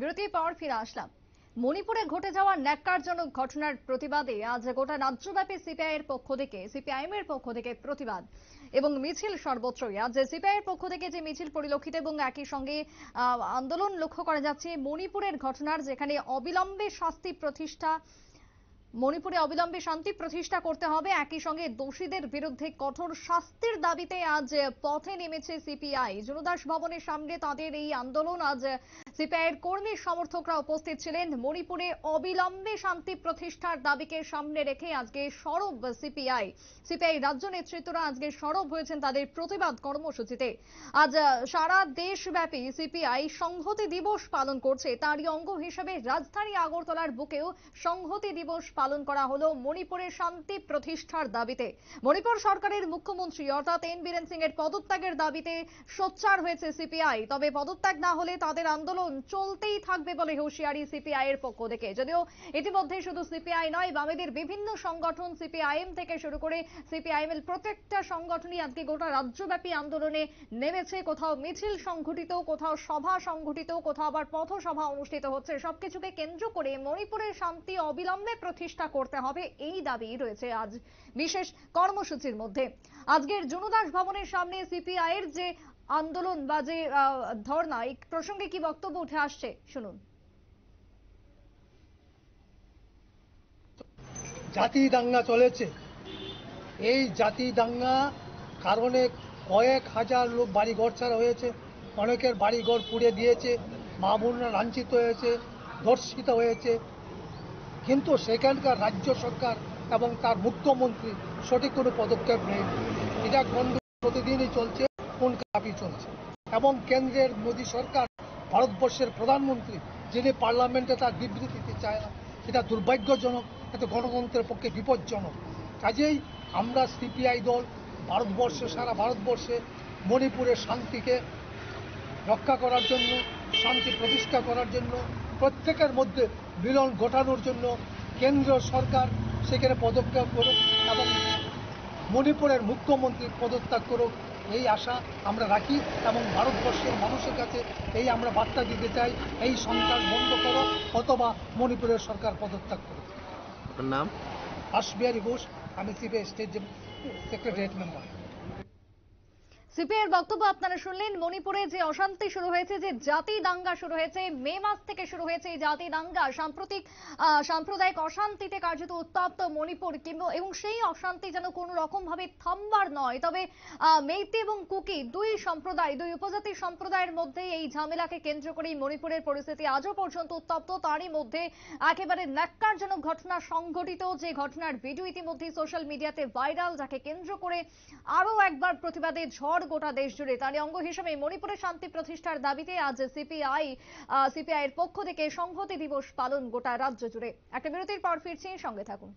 বিরতির পর ফিরে আসলাম মণিপুরে ঘটে যাওয়া ন্যাক্কারজনক ঘটনার প্রতিবাদে আজ গোটা রাজ্যব্যাপী সিপিআই এর পক্ষ থেকে সিপিআইএম এর পক্ষ থেকে প্রতিবাদ এবং মিছিল সর্বত্রই আজ সিপিআই এর পক্ষ থেকে যে মিছিল পরিলক্ষিত এবং একই সঙ্গে আন্দোলন লক্ষ্য করা যাচ্ছে মণিপুরের ঘটনার যেখানে অবিলম্বে শাস্তি প্রতিষ্ঠা মণিপুরে অবিলম্বে শান্তি প্রতিষ্ঠা করতে হবে একই সঙ্গে দোষীদের বিরুদ্ধে কঠোর শাস্তির দাবিতে আজ পথে নেমেছে সিপিআই জনদাস ভবনের সামনে তাদের এই আন্দোলন আজ সিপিআইয়ের কর্মী সমর্থকরা উপস্থিত ছিলেন মণিপুরে অবিলম্বে শান্তি প্রতিষ্ঠার দাবিকে সামনে রেখে আজকে সরব সিপিআই সিপিআই রাজ্য নেতৃত্বরা আজকে সরব হয়েছেন তাদের প্রতিবাদ কর্মসূচিতে আজ সারা দেশব্যাপী সিপিআই সংহতি দিবস পালন করছে তারই অঙ্গ হিসেবে রাজধানী আগরতলার বুকেও সংহতি দিবস পালন করা হলো মণিপুরে শান্তি প্রতিষ্ঠার দাবিতে মণিপুর সরকারের মুখ্যমন্ত্রী অর্থাৎ এন বীরেন সিং এর পদত্যাগের দাবিতে সোচ্চার হয়েছে সিপিআই তবে পদত্যাগ না হলে তাদের আন্দোলন চলতেই থাকবে বলে হুঁশিয়ারি সিপিআই এর পক্ষ থেকে যদিও ইতিমধ্যে শুধু সিপিআই নয় বামেদের বিভিন্ন সংগঠন সিপিআইএম থেকে শুরু করে সিপিআইএম এর প্রত্যেকটা সংগঠনই আজকে গোটা রাজ্যব্যাপী আন্দোলনে নেমেছে কোথাও মিছিল সংঘটিত কোথাও সভা সংঘটিত কোথাও আবার পথসভা অনুষ্ঠিত হচ্ছে সবকিছুকে কেন্দ্র করে মণিপুরের শান্তি অবিলম্বে প্রতিষ্ঠা প্রতিষ্ঠা করতে হবে এই দাবি রয়েছে আজ বিশেষ কর্মসূচির মধ্যে আজকের জনদাস ভবনের সামনে সিপিআই এর যে আন্দোলন বা যে ধর্ণা এই প্রসঙ্গে কি বক্তব্য উঠে আসছে শুনুন জাতি দাঙ্গা চলেছে এই জাতি দাঙ্গা কারণে কয়েক হাজার লোক বাড়ি ঘর ছাড়া হয়েছে অনেকের বাড়ি ঘর পুড়ে দিয়েছে মা বোনরা লাঞ্ছিত হয়েছে ধর্ষিত হয়েছে কিন্তু সেখানকার রাজ্য সরকার এবং তার মুখ্যমন্ত্রী সঠিক কোনো পদক্ষেপ নেই এটা গণ্ড প্রতিদিনই চলছে কোন কাপি চলছে এবং কেন্দ্রের মোদী সরকার ভারতবর্ষের প্রধানমন্ত্রী যিনি পার্লামেন্টে তার বিবৃতি দিতে চায় না এটা দুর্ভাগ্যজনক এটা গণতন্ত্রের পক্ষে বিপজ্জনক কাজেই আমরা সিপিআই দল ভারতবর্ষে সারা ভারতবর্ষে মণিপুরের শান্তিকে রক্ষা করার জন্য শান্তি প্রতিষ্ঠা করার জন্য প্রত্যেকের মধ্যে মিলন ঘটানোর জন্য কেন্দ্র সরকার সেখানে পদক্ষেপ করুক এবং মণিপুরের মুখ্যমন্ত্রী পদত্যাগ করুক এই আশা আমরা রাখি এবং ভারতবর্ষের মানুষের কাছে এই আমরা বার্তা দিতে চাই এই সন্ত্রাস বন্ধ করো অথবা মণিপুরের সরকার পদত্যাগ করুক নাম আশবিহারী ঘোষ আমি সিপিআই স্টেট সেক্রেটারিয়েট মেম্বার সিপিএর বক্তব্য আপনারা শুনলেন মণিপুরে যে অশান্তি শুরু হয়েছে যে জাতি দাঙ্গা শুরু হয়েছে মে মাস থেকে শুরু হয়েছে এই জাতি দাঙ্গা সাম্প্রতিক সাম্প্রদায়িক অশান্তিতে কার্যত উত্তপ্ত মণিপুর এবং সেই অশান্তি যেন কোনো রকম ভাবে থামবার নয় তবে মেইতি এবং কুকি দুই সম্প্রদায় দুই উপজাতি সম্প্রদায়ের মধ্যে এই ঝামেলাকে কেন্দ্র করেই মণিপুরের পরিস্থিতি আজও পর্যন্ত উত্তপ্ত তারই মধ্যে একেবারে ন্যাক্কারজনক ঘটনা সংঘটিত যে ঘটনার ভিডিও ইতিমধ্যেই সোশ্যাল মিডিয়াতে ভাইরাল যাকে কেন্দ্র করে আরো একবার প্রতিবাদে ঝড় পর গোটা দেশ জুড়ে তারই অঙ্গ হিসেবে মণিপুরে শান্তি প্রতিষ্ঠার দাবিতে আজ সিপিআই সিপিআই এর পক্ষ থেকে সংহতি দিবস পালন গোটা রাজ্য জুড়ে একটা বিরতির পর ফিরছি সঙ্গে থাকুন